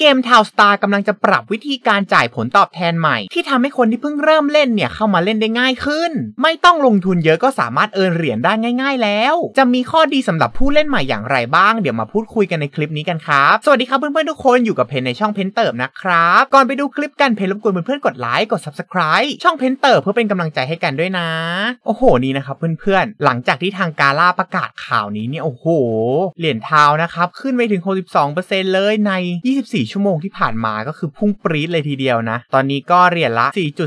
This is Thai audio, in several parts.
เกมทาวสตาร์กำลังจะปรับวิธีการจ่ายผลตอบแทนใหม่ ที่ทำให้คนที่เพิ่งเริ่มเล่นเนี่ยเข้ามาเล่นได้ง่ายขึ้น ไม่ต้องลงทุนเยอะก็สามารถเอินเหรียญได้ง่ายๆแล้ว จะมีข้อดีสำหรับผู้เล่นใหม่อย่างไรบ้างเดี๋ยวมาพูดคุยกันในคลิปนี้กันครับ สวัสดีครับเพื่อนๆทุกคนอยู่กับเพนในช่องเพนเติบนะครับ ก่อนไปดูคลิปกันเพนรบกวนเพื่อนๆกดไลค์กด subscribe ช่องเพนเติบเพื่อเป็นกำลังใจให้กันด้วยนะ โอ้โหนี่นะครับเพื่อนๆหลังจากที่ทางกาล่าประกาศข่าวนี้เนี่ยโอ้โหเหรียญทาวนะครับขึ้นไปถึง62%เลยใน 24ชั่วโมงที่ผ่านมาก็คือพุ่งปรี๊ดเลยทีเดียวนะ ตอนนี้ก็เหรียญละ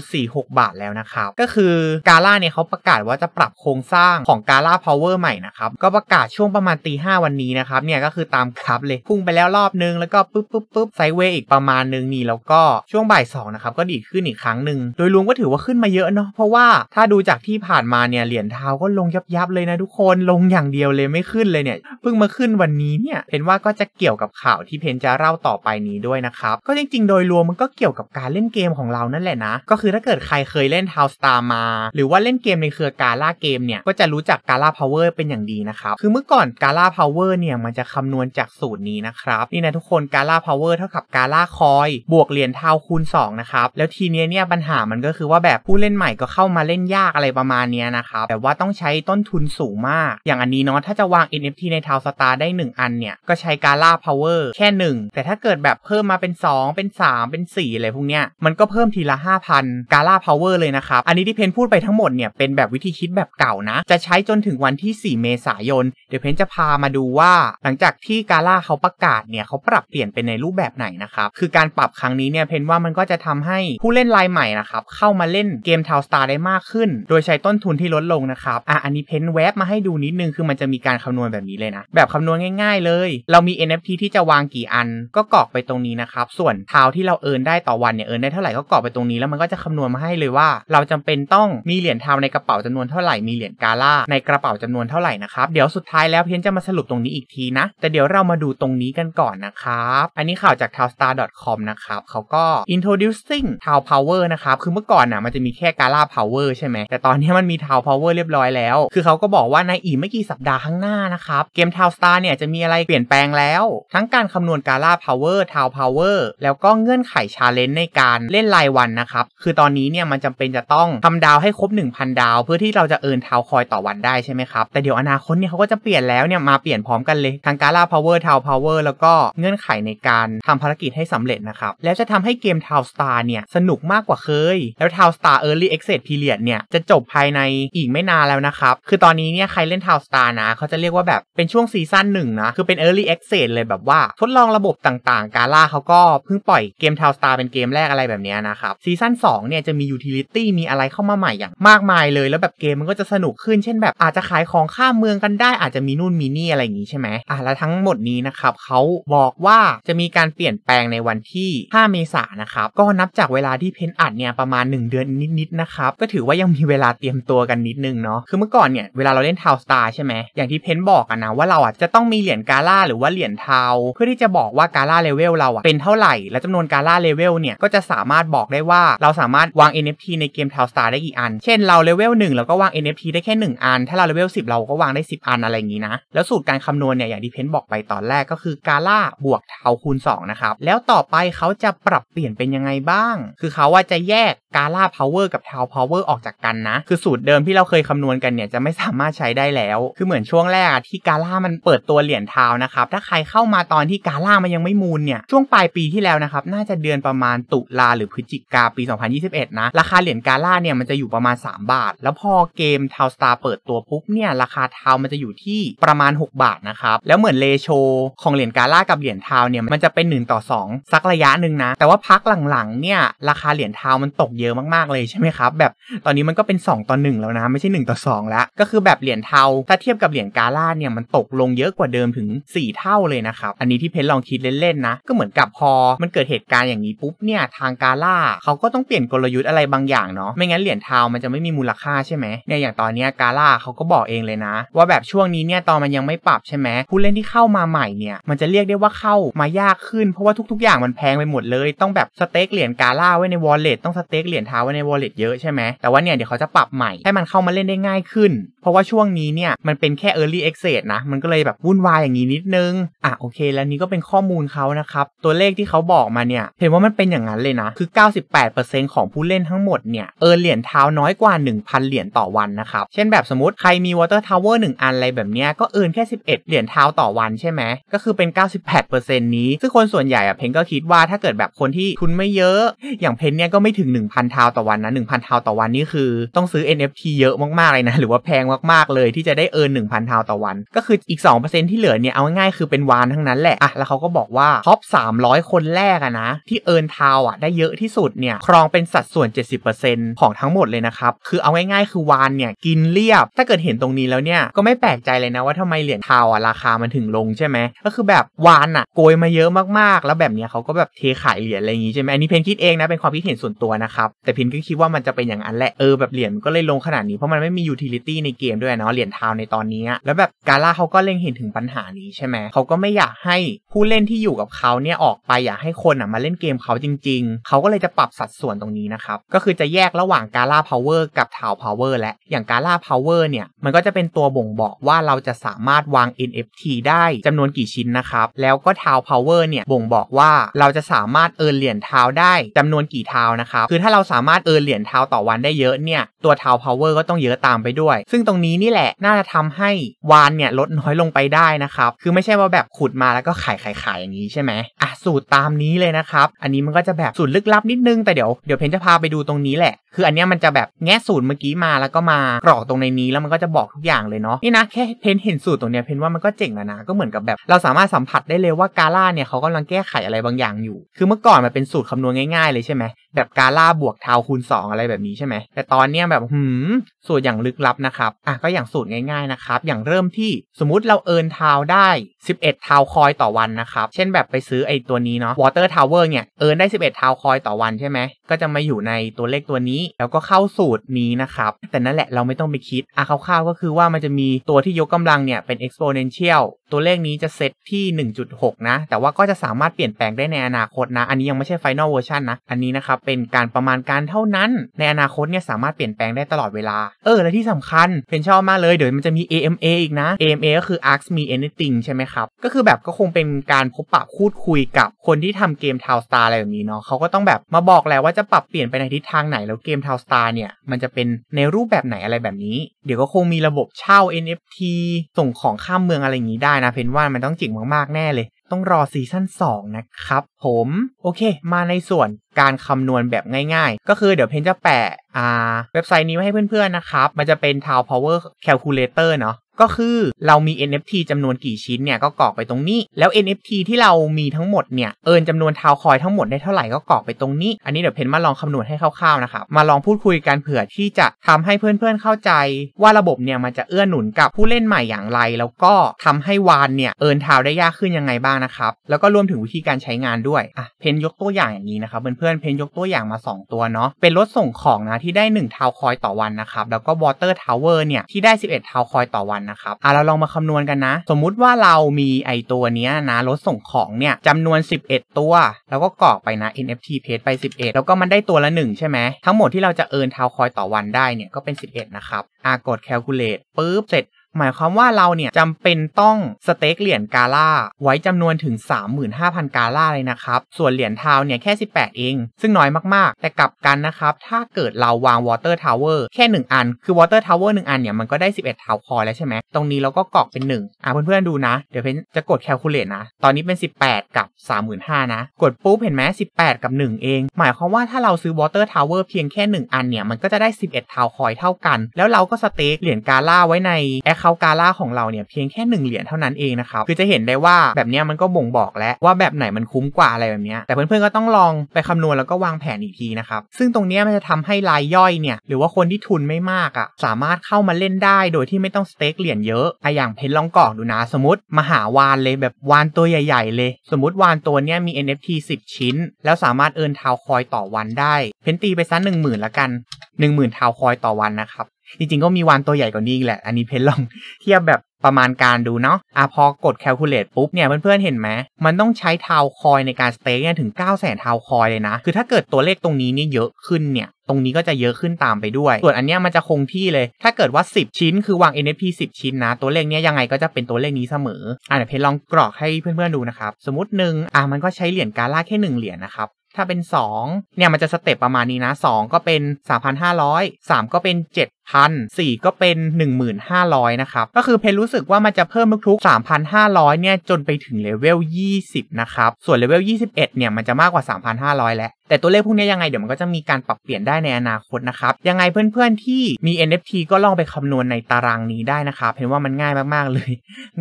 4.46 บาทแล้วนะครับ ก็คือกาล่าเนี่ยเขาประกาศว่าจะปรับโครงสร้างของกาล่าพาวเวอร์ใหม่นะครับ ก็ประกาศช่วงประมาณตีห้าวันนี้นะครับ เนี่ย ก็คือตามครับเลยพุ่งไปแล้วรอบนึงแล้วก็ปุ๊บปุ๊บปุ๊บไซเวยอีกประมาณนึงนี่แล้วก็ช่วงบ่ายสองนะครับก็ดีขึ้นอีกครั้งหนึ่ง โดยรวมก็ถือว่าขึ้นมาเยอะเนาะ เพราะว่าถ้าดูจากที่ผ่านมาเนี่ยเหรียญเท้าก็ลงยับยับเลยนะทุกคนลงอย่างเดียวเลยไม่ขึ้นเลยเนี่ยเพิ่งมาขึ้นวันนี้เนี่ยเพนว่าก็จะเกี่ยวกับข่าวที่เพนจะเล่าต่อไปนีี้ด้วยนะครับ ก็จริงๆ โดยรวมมันก็เกี่ยวกับการเล่นเกมของเรานั่นแหละนะ ก็คือถ้าเกิดใครเคยเล่น House Star มาหรือว่าเล่นเกมในเครือกาล่าเกมเนี่ย ก็จะรู้จักกาล่าพาวเวอร์เป็นอย่างดีนะครับ คือเมื่อก่อนกาล่าพาวเวอร์เนี่ยมันจะคำนวณจากสูตรนี้นะครับ นี่นะทุกคนกาล่าพาวเวอร์เท่ากับกาล่าคอยบวกเหรียญเท่าคูณ2นะครับ แล้วทีเนี้ยเนี่ยปัญหามันก็คือว่าแบบผู้เล่นใหม่ก็เข้ามาเล่นยากอะไรประมาณนี้นะครับแบบว่าต้องใช้ต้นทุนสูงมาก อย่างอันนี้เนาะถ้าจะวาง NFT ในทาวสตาร์ได้ 1 อันเนี่ยก็ใช้กาล่าพาวเวอร์แค่ 1 แต่ถ้าเกิดแบบแบบเพิ่มมาเป็น 2 เป็น 3 เป็น 4 อะไรพวกเนี้ยมันก็เพิ่มทีละ 5,000กาล่าพาวเวอร์เลยนะครับ อันนี้ที่เพนพูดไปทั้งหมดเนี่ย เป็นแบบวิธีคิดแบบเก่านะ จะใช้จนถึงวันที่ 4 เมษายน เดี๋ยวเพนจะพามาดูว่า หลังจากที่กาล่าเขาประกาศเนี่ย เขาปรับเปลี่ยนเป็นในรูปแบบไหนนะครับ คือการปรับครั้งนี้เนี่ยเพนว่ามันก็จะทำให้ผู้เล่นรายใหม่นะครับเข้ามาเล่นเกมทาวสตาร์ได้มากขึ้น โดยใช้ต้นทุนที่ลดลงนะครับอ่ะอันนี้เพนแวบมาให้ดูนิดนึงคือมันจะมีการคำนวณแบบนี้เลยนะแบบคำนวณง่าย ๆ เลย เรามี NFT ที่จะวางกี่อันก็กรอกไปตรงนี้นะครับ ส่วนเท้าที่เราเอินได้ต่อวันเนี่ยเอินได้เท่าไหร่ก็กรอกไปตรงนี้แล้วมันก็จะคำนวณมาให้เลยว่า เราจำเป็นต้องมีเหรียญเท้าในกระเป๋าจำนวนเท่าไหร่มีเหรียญกาล่าในกระเป๋าจำนวนเท่าไหร่นะครับเดี๋ยวสุดท้ายแล้วเพียนจะมาสรุปตรงนี้อีกทีนะ แต่เดี๋ยวเรามาดูตรงนี้กันก่อนนะครับอันนี้ข่าวจาก t a l s t a r c o m นะครับเขาก็ introducing เท้า power นะครับคือเมื่อก่อนนะ่ะมันจะมีแค่กาล่า power ใช่ไหมแต่ตอนนี้มันมีเท้า power เรียบร้อยแล้ว คือเขาก็บอกว่าในอีกไม่กี่สัปดาห์ข้างหน้านะครับเกม t a สตาร์เนี่ยจะมีอะไรเปลี่ยนแปลงแล้ว ทั้งการคำนวณกาล่า power ทาวพาวเวอร์แล้วก็เงื่อนไขชาเลนจ์ในการเล่นรายวันนะครับ คือตอนนี้เนี่ยมันจำเป็นจะต้องทำดาวให้ครบ1000 ดาว เพื่อที่เราจะเอินทาวคอยต่อวันได้ใช่ไหมครับ แต่เดี๋ยวอนาคตเนี่ยเขาก็จะเปลี่ยนแล้วเนี่ย มาเปลี่ยนพร้อมกันเลยทางการ่าพาวเวอร์ทาวพาวเวอร์แล้วก็เงื่อนไขในการทำภารกิจให้สำเร็จนะครับ แล้วจะทำให้เกมทาวสตาร์เนี่ย สนุกมากกว่าเคยแล้วทาวสตาร์เออร์ลี่เอ็กเซดพีเรียดเนี่ยจะจบภายในอีกไม่นานแล้วนะครับคือตอนนี้เนี่ยใครเล่นทาวสตาร์นะเขาจะเรียกว่าแบบเป็นช่วงซีซั่นหนึ่งนะคือเป็นออร์ลี่เอ็กเลยแบบว่าทดลองระบบต่างๆกัาล่าเขาก็เพิ่งปล่อยเกมทาวสตาร์เป็นเกมแรกอะไรแบบนี้นะครับซีซั่น2เนี่ยจะมียูทิลิตี้มีอะไรเข้ามาใหม่อย่างมากมายเลย แล้วแบบเกมมันก็จะสนุกขึ้นเช่นแบบอาจจะขายของข้ามเมืองกันได้อาจจะมีนู่นมีนี่อะไรอย่างนี้ใช่ไหมอ่ะแล้วทั้งหมดนี้นะครับเขาบอกว่าจะมีการเปลี่ยนแปลงในวันที่ 5 เมษายนนะครับ ก็นับจากเวลาที่เพนอัดเนี่ยประมาณ 1 เดือนนิด ๆ นะครับก็ถือว่ายังมีเวลาเตรียมตัวกันนิดนึงเนาะคือเมื่อก่อนเนี่ยเวลาเราเล่นทาวสตาร์ใช่ไหมอย่างที่เพนบอกอะนะว่าเราอ่ะจะต้องมีเหรียญกาล่าหรือว่าเหรียญทาวเพื่อที่จะบอกว่ากาล่าเลเวลลเราอะเป็นเท่าไหร่และจำนวนการล่าเลเวลเนี่ย ก็จะสามารถบอกได้ว่า เราสามารถวาง NFT ในเกมทาวสตาร์ได้กี่อัน เช่นเราเลเวลหนึ่งเราก็วาง NFT ได้แค่ 1 อัน ถ้าเราเลเวล10 เราก็วางได้ 10 อัน อะไรอย่างนี้นะ แล้วสูตรการคำนวณเนี่ยอย่างที่เพนบอกไปตอนแรกก็คือการล่าบวกเทาคูณ2นะครับ แล้วต่อไปเขาจะปรับเปลี่ยนเป็นยังไงบ้าง คือเขาว่าจะแยกการล่าพาวเวอร์กับเทาพาวเวอร์ออกจากกันนะ คือสูตรเดิมที่เราเคยคำนวณกันเนี่ยจะไม่สามารถใช้ได้แล้ว คือเหมือนช่วงแรกที่การล่ามันเปิดตัวเหรียญเทานะครับ ถ้าใครเข้ามาตอนที่การล่ามันยังไม่มูลเนี่ยช่วงปลายปีที่แล้วนะครับน่าจะเดือนประมาณตุลาหรือพฤศจิกาปี 2021 นะราคาเหรียญกาล่าเนี่ยมันจะอยู่ประมาณ 3 บาท แล้วพอเกมทาวสตาร์เปิดตัวปุ๊บเนี่ยราคาทาวมันจะอยู่ที่ประมาณ 6 บาทนะครับแล้วเหมือนเลโชของเหรียญกาล่ากับเหรียญทาวเนี่ยมันจะเป็น 1 ต่อ 2 สักระยะหนึ่งนะแต่ว่าพักหลังๆเนี่ยราคาเหรียญทาวมันตกเยอะมากๆเลยใช่ไหมครับแบบตอนนี้มันก็เป็น 2 ต่อ1แล้วนะไม่ใช่1ต่อ2แล้วก็คือแบบเหรียญเทาถ้าเทียบกับเหรียญกาล่าเนี่ยมันตกลงเยอะกว่าเดิมถึง 4 เท่าเลยนะครับอันนี้ที่เพชลองคิดเล่นๆนะก็็เหมือนกับพอมันเกิดเหตุการณ์อย่างนี้ปุ๊บเนี่ยทางกาล่าเขาก็ต้องเปลี่ยนกลยุทธ์อะไรบางอย่างเนาะไม่งั้นเหรียญทาวมันจะไม่มีมูลค่าใช่ไหมเนี่ยอย่างตอนนี้กาล่าเขาก็บอกเองเลยนะ ว่าแบบช่วงนี้เนี่ยตอนมันยังไม่ปรับใช่ไหมผู้เล่นที่เข้ามาใหม่เนี่ยมันจะเรียกได้ว่าเข้ามายากขึ้น เพราะว่าทุกๆ อย่างมันแพงไปหมดเลย ต้องแบบสเต็กเหรียญกาล่าไว้ในวอลเล็ตต้องสเต็กเหรียญทาวไว้ในวอลเล็ตเยอะใช่ไหมแต่ว่าเนี่ยเดี๋ยวเขาจะปรับใหม่ให้มันเข้ามาเล่นได้ง่ายขึ้น เพราะว่าช่วงนี้เนี่ยมันเป็นแค่ early access นะ มันก็เลยแบบวุ่นวายอย่างนี้นิดนึงอ่ะโอเค แล้วนี้ก็เป็นข้อมูลเขานะครับับตัวเลขที่เขาบอกมาเนี่ย เห็นว่ามันเป็นอย่างนั้นเลยนะคือ 98%ของผู้เล่นทั้งหมดเนี่ย เออเหรียญเท้าน้อยกว่า 1,000 เหรียญต่อวันนะครับ เช่นแบบสมมติใครมีวอเตอร์ทาวเวอร์หนึ่งอันอะไรแบบเนี้ยก็เอินแค่ 11 เหรียญเท้าต่อวันใช่ไหมก็คือเป็น 98%นี้ ซึ่งคนส่วนใหญ่อะเพนก็คิดว่าถ้าเกิดแบบคนที่ทุนไม่เยอะ อย่างเพนเนี่ยก็ไม่ถึง1,000เท้าต่อวันนะ1,000เท้าต่อวันนี่คือต้องซื้อ NFT เยอะมากๆเลยนะหรือว่าแพงมากๆเลยที่จะได้เอิน1,000เท้าต่อวันก็คืออีก 2%ที่เหลือเนี่ยเอาง่ายๆคือเป็นวานทั้งนั้นแหละอ่ะแล้วเขาก็บอกว่าท็อป300 คนแรกอะนะ ที่เอิร์นทาวอะได้เยอะที่สุดเนี่ย ครองเป็นสัดส่วน 70%ของทั้งหมดเลยนะครับ คือเอาง่ายๆ คือวานเนี่ย กินเรียบ ถ้าเกิดเห็นตรงนี้แล้วเนี่ย ก็ไม่แปลกใจเลยนะว่าทำไมเหรียญทาวอะราคามันถึงลงใช่ไหมก็คือแบบวานอะโกยมาเยอะมากๆ แล้วแบบเนี้ยเขาก็แบบเทขายเหรียญอะไรอย่างงี้ใช่ไหมอันนี้เพนคิดเองนะเป็นความคิดเห็นส่วนตัวนะครับแต่เพนก็คิดว่ามันจะเป็นอย่างนั้นแหละเออแบบเหรียญก็เลยลงขนาดนี้เพราะมันไม่มียูทิลิตี้ในเกมด้วยเนาะเหรียญทาวในตอนนี้แล้วแบบกาล่าเขาก็เล็งเห็นถึงปัญหานี้ใช่ไหมเขาก็ไม่อยากให้ผู้เล่นที่อยู่กับเขาาเนี่ยออกไปอยากให้คนอ่ะมาเล่นเกมเขาจริงๆ เขาก็เลยจะปรับสัดส่วนตรงนี้นะครับ ก็คือจะแยกระหว่างการ่าพาวเวอร์กับทาวพาวเวอร์และอย่างการ่าพาวเวอร์เนี่ยมันก็จะเป็นตัวบ่งบอกว่าเราจะสามารถวาง NFT ได้จำนวนกี่ชิ้นนะครับแล้วก็ทาวพาวเวอร์เนี่ยบ่งบอกว่าเราจะสามารถเอิร์เหรียญทาวได้จำนวนกี่ทาวนะครับคือถ้าเราสามารถเอิร์เหรียญทาวต่อวันได้เยอะเนี่ยตัวทาวพาวเวอร์ก็ต้องเยอะตามไปด้วย ซึ่งตรงนี้นี่แหละน่าจะทำให้วานเนี่ยลดน้อยลงไปได้นะครับคือไม่ใช่ว่าแบบขุดมาแล้วก็ขายขายขายอย่างนี้ใช่ไหมอ่ะสูตรตามนี้เลยนะครับ อันนี้มันก็จะแบบสูตรลึกลับนิดนึงแต่เดี๋ยวเดี๋ยวเพนจะพาไปดูตรงนี้แหละ คืออันนี้มันจะแบบแง่สูตรเมื่อกี้มาแล้วก็มากรอกตรงในนี้แล้วมันก็จะบอกทุกอย่างเลยเนาะนี่นะ แค่ เพนเห็นสูตรตรงเนี้ยเพนว่ามันก็เจ๋งแล้วนะก็เหมือนกับแบบ เราสามารถสัมผัสได้เลย ว่ากาล่าเนี่ยเขากำลังแก้ไขอะไรบางอย่างอยู่ คือเมื่อก่อนมันเป็นสูตรคำนวณง่ายๆ เลยใช่ไหมแบบกาล่าบวกเทาคูณ 2 อะไรแบบนี้ใช่ไหม แต่ตอนเนี้ยแบบหืมสูตรอย่างลึกลับนะครับอ่ะก็อย่างสูตรง่ายๆนะครับ อย่างเริ่มที่สมมติเราเอินเทาได้ 11เทาคอยต่อวันนะครับ เช่นแบบไปซื้อไอ้ตัวนี้เนาะวอเตอร์ w e r เนี่ย เอินได้ 11เทาคอยต่อวันใช่ไหม ก็จะมาอยู่ในตัวเลขตัวนี้แล้วก็เข้าสูตรนี้นะครับ แต่นั่นแหละเราไม่ต้องไปคิด อ่ะคร่าวๆก็คือว่ามันจะมีตัวที่ยกกำลังเนี่ยเป็น exponential ตัวเลขนี้จะเซตที่ 1.6 นะ แต่ว่าก็จะสามารถเปลี่ยนแปลงได้ในอนาคตนะอันนี้ยังไม่ใช่ final version นะอันนี้นะครับเป็นการประมาณการเท่านั้นในอนาคตเนี่ยสามารถเปลี่ยนแปลงได้ตลอดเวลาเออและที่สำคัญเป็นชอบมากเลยเดี๋ยวมันจะมี AMA อีกนะ AMA ก็คือ Ask Me Anything ใช่ไหมครับ ก็คือแบบก็คงเป็นการพบปะพูดคุยกับคนที่ทำเกมทาวสตาร์อะไรแบบนี้เนาะเขาก็ต้องแบบมาบอกแล้วว่าจะปรับเปลี่ยนไปในทิศทางไหนแล้วเกมทาวสตาร์เนี่ยมันจะเป็นในรูปแบบไหนอะไรแบบนี้ เดี๋ยวก็คงมีระบบเช่า NFT ส่งของข้ามเมืองอะไรอย่างนี้ได้นะเพนว่ามันต้องจริงมาก ๆแน่เลยต้องรอซีซั่น2นะครับ ผม โอเคมาในส่วนการคำนวณแบบง่าย ๆ ก็คือเดี๋ยวเพนจะแปะ อ่า เว็บไซต์นี้ ไว้ให้เพื่อน ๆนะครับ มันจะเป็น Town Power Calculator เนาะก็คือเรามี NFT จำนวนกี่ชิ้นเนี่ยก็กรอกไปตรงนี้ แล้ว NFT ที่เรามีทั้งหมดเนี่ยเอินจำนวนทาวคอยทั้งหมดได้เท่าไหร่ก็กรอกไปตรงนี้อันนี้เดี๋ยวเพนมาลองคำนวณให้คร่าวๆนะครับมาลองพูดคุยกันเผื่อที่จะทำให้เพื่อนๆเข้าใจ ว่าระบบเนี่ยมันจะเอื้อหนุนกับผู้เล่นใหม่อย่างไร แล้วก็ทำให้วานเนี่ยเอินทาวได้ยากขึ้นยังไงบ้างนะครับแล้วก็รวมถึงวิธีการใช้งานด้วยอ่ะเพนยกตัวอย่างอย่างนี้นะครับเพื่อนๆเพนยกตัวอย่างมา 2 ตัวเนาะเป็นรถส่งของนะที่ได้1ทาวคอยต่อวันนะครับแล้วก็วอเตอร์ทาวเวอร์เนี่ยที่ได้ 11ทาวคอยต่อวันนะครับอ่ะเราลองมาคำนวณกันนะ สมมุติว่าเรามีไอตัวเนี้ยนะรถส่งของเนี่ยจำนวน 11 ตัว แล้วก็กรอกไปนะ NFT เพจไป 11 แล้วก็มันได้ตัวละ1ใช่ไหมทั้งหมดที่เราจะเอินทาวคอยต่อวันได้เนี่ย ก็เป็น 11 นะครับอ่ะกด calculate ปุ๊บ เสร็จหมายความว่าเราเนี่ยจำเป็นต้องสเต็กเหรียญกาล่าไว้จำนวนถึง 35,000 กาล่าเลยนะครับ ส่วนเหรียญทาวเนี่ย แค่ 18 เอง ซึ่งน้อยมากๆ แต่กลับกันนะครับ ถ้าเกิดเราวางวอเตอร์ทาวเวอร์แค่ 1 อัน คือวอเตอร์ทาวเวอร์หนึ่งอันเนี่ย มันก็ได้ 11 ทาวคอแล้วใช่ไหมตรงนี้เราก็กรอกเป็น 1 อ่ะเพื่อนๆ ดูนะเดี๋ยวเพนจะกดแคลคูลเลตนะ ตอนนี้เป็น18กับ35,000นะ กดปุ๊บเห็นไหม18 กับ 1 เอง หมายความว่าถ้าเราซื้อวอเตอร์ทาวเวอร์เพียงแค่ 1 อันเนี่ยมันก็จะได้ 11ทาวคอยเท่ากัน แล้วเราก็สเต็กเหรียญกาล่าไว้ในแอคเข้ากาล่าของเราเนี่ยเพียงแค่ 1 เหรียญเท่านั้นเองนะครับ คือจะเห็นได้ว่าแบบนี้มันก็บ่งบอกแล้วว่าแบบไหนมันคุ้มกว่าอะไรแบบนี้แต่เพื่อนๆก็ต้องลองไปคำนวณแล้วก็วางแผนอีกทีนะครับซึ่งตรงนี้มันจะทำให้รายย่อยเนี่ยหรือว่าคนที่ทุนไม่มากอะ่ะสามารถเข้ามาเล่นได้โดยที่ไม่ต้องสเต็กเหรียญเยอะอะอย่างเพนลองกอกดูนะสมมติมหาวานเลย แบบวานตัวใหญ่ ๆเลย สมมติวานตัวเนี้ยมี NFT 10 ชิ้นแล้วสามารถเอินทาวคอยต่อวันได้เพนตีไปซะหนึ่งหมื่นละกันหนึ่งหมื่นทาวคอยต่อวันนะครับจริงๆก็มีวานตัวใหญ่กว่านี้แหละ อันนี้เพนลองเทียบแบบประมาณการดูเนาะอ่ะพอกดแคลคูลเลตปุ๊บเนี่ย เพื่อนๆ เห็นไหม มันต้องใช้ทาวคอยในการสเต็กเนี่ยถึง9 0 0 0 0 0ทาวคอยเลยนะ คือถ้าเกิดตัวเลขตรงนี้นี่เยอะขึ้นเนี่ย ตรงนี้ก็จะเยอะขึ้นตามไปด้วย ส่วนอันเนี้ยมันจะคงที่เลย ถ้าเกิดว่า 10 ชิ้น คือวาง NFP 10 ชิ้นนะ ตัวเลขเนี้ยยังไงก็จะเป็นตัวเลขนี้เสมอ อ่ะเดี๋ยวเพนลองกรอกให้เพื่อนๆดูนะครับ สมมติหนึ่งอ่ะมันก็ใช้เหรียญกาลาแค่1 เหรียญนะครับ ถ้าเป็น2เนี่ยมันจะสเต็ปประมาณนี้นะ 2 ก็เป็น3,500 3 ก็เป็น1 0 0 0 4ก็เป็น 1,500 นะครับ ก็คือเพนรู้สึกว่ามันจะเพิ่มทุกๆ3,500เนี่ยจนไปถึงเลเวล20 นะครับ ส่วนเลเวล21 เนี่ยมันจะมากกว่า 3,500 แล้วแต่ตัวเลขพวกนี้ยังไงเดี๋ยวมันก็จะมีการปรับเปลี่ยนได้ในอนาคต นะครับ ยังไงเพื่อนๆที่มี NFT ก็ลองไปคำนวณในตารางนี้ได้นะครับ เพนว่ามันง่ายมาก ๆ เลย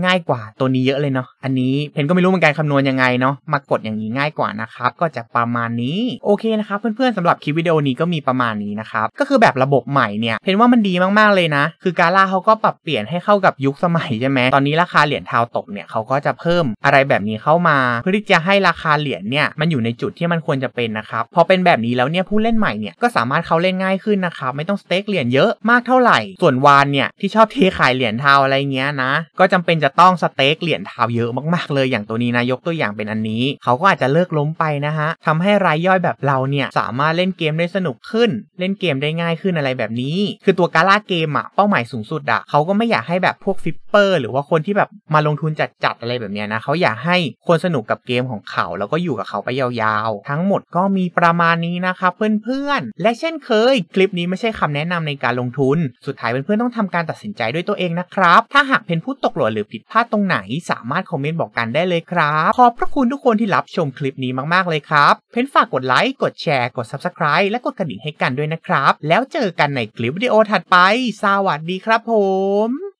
ง่ายกว่าตัวนี้เยอะเลยเนาะอันนี้เพนก็ไม่รู้เหมือนกันคำนวณยังไงเนาะมากดอย่างนี้ง่ายกว่านะครับก็จะประมาณนี้โอเคนะครับเพื่อนๆสำหรับคลิปวิดีโอนี้ก็มีประมาณนี้นะครับก็คือแบบระบบใหม่เนี่ยเพนว่ามันดีมากๆเลยนะ คือกาล่าเขาก็ปรับเปลี่ยนให้เข้ากับยุคสมัยใช่ไหม ตอนนี้ราคาเหรียญเทาตกเนี่ยเขาก็จะเพิ่มอะไรแบบนี้เข้ามา เพื่อที่จะให้ราคาเหรียญเนี่ย มันอยู่ในจุดที่มันควรจะเป็นนะครับ พอเป็นแบบนี้แล้วเนี่ย ผู้เล่นใหม่เนี่ย ก็สามารถเข้าเล่นง่ายขึ้นนะครับ ไม่ต้องสเต็กเหรียญเยอะมากเท่าไหร่ ส่วนวานเนี่ยที่ชอบเทขายเหรียญเทาอะไรเงี้ยนะก็จำเป็นจะต้องสเต็กเหรียญเทาเยอะมากๆ เลยอย่างตัวนี้นายกตัวอย่างเป็นอันนี้เขาก็อาจจะเลิกล้มไปนะฮะทำให้รายย่อยแบบเราเนี่ยสามารถเล่นเกมได้สนุกขึ้นเล่นเกมได้ง่ายขึ้นอะไรแบบนี้ คือตัวตัวการ่าเกมอะเป้าหมายสูงสุดอะเขาก็ไม่อยากให้แบบพวกฟิปเปอร์หรือว่าคนที่แบบมาลงทุนจัดๆอะไรแบบเนี้ยนะเขาอยากให้คนสนุกกับเกมของเขาแล้วก็อยู่กับเขาไปยาวๆ ทั้งหมดก็มีประมาณนี้นะคะเพื่อนๆ และเช่นเคย คลิปนี้ไม่ใช่คำแนะนำในการลงทุน สุดท้ายเพื่อนๆต้องทำการตัดสินใจด้วยตัวเองนะครับถ้าหากเป็นผู้ตกหล่นหรือผิดพลาดตรงไหน สามารถคอมเมนต์บอกกันได้เลยครับขอบพระคุณทุกคนที่รับชมคลิปนี้มาก ๆเลยครับเพนฝากกดไลค์กดแชร์กด subscribe และกดกระดิ่งให้กันด้วยนะครับแล้วเจอกันในคลิปวิดีโอถัดไปสวัสดีครับผม